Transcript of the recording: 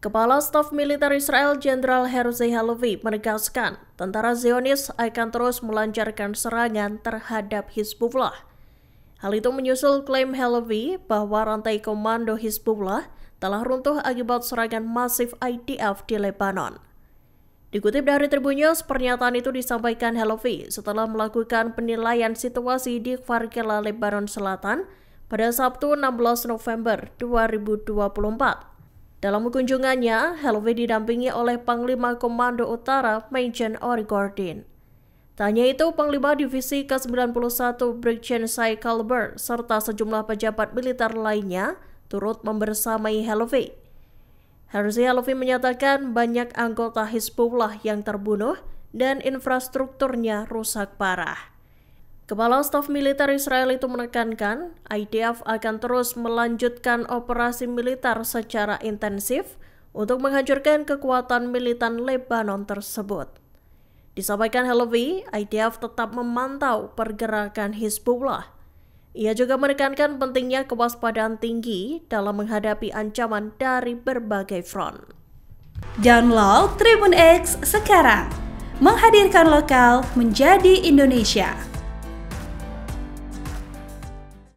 Kepala Staf Militer Israel Jenderal Herzi Halevi menegaskan tentara Zionis akan terus melancarkan serangan terhadap Hizbullah. Hal itu menyusul klaim Halevi bahwa rantai komando Hizbullah telah runtuh akibat serangan masif IDF di Lebanon. Dikutip dari Tribun News, pernyataan itu disampaikan Halevi setelah melakukan penilaian situasi di Kvarkela Lebanon Selatan pada Sabtu 16 November 2024. Dalam kunjungannya, Helvi didampingi oleh Panglima Komando Utara Ori Gordon. Tanya itu Panglima Divisi K-91 Brigjen Sai Kalber serta sejumlah pejabat militer lainnya turut membersamai Helvi. Herzi Helvi menyatakan banyak anggota Hizbullah yang terbunuh dan infrastrukturnya rusak parah. Kepala Staf Militer Israel itu menekankan, IDF akan terus melanjutkan operasi militer secara intensif untuk menghancurkan kekuatan militan Lebanon tersebut. Disampaikan Halevi, IDF tetap memantau pergerakan Hizbullah. Ia juga menekankan pentingnya kewaspadaan tinggi dalam menghadapi ancaman dari berbagai front. Download Tribun X sekarang, menghadirkan lokal menjadi Indonesia.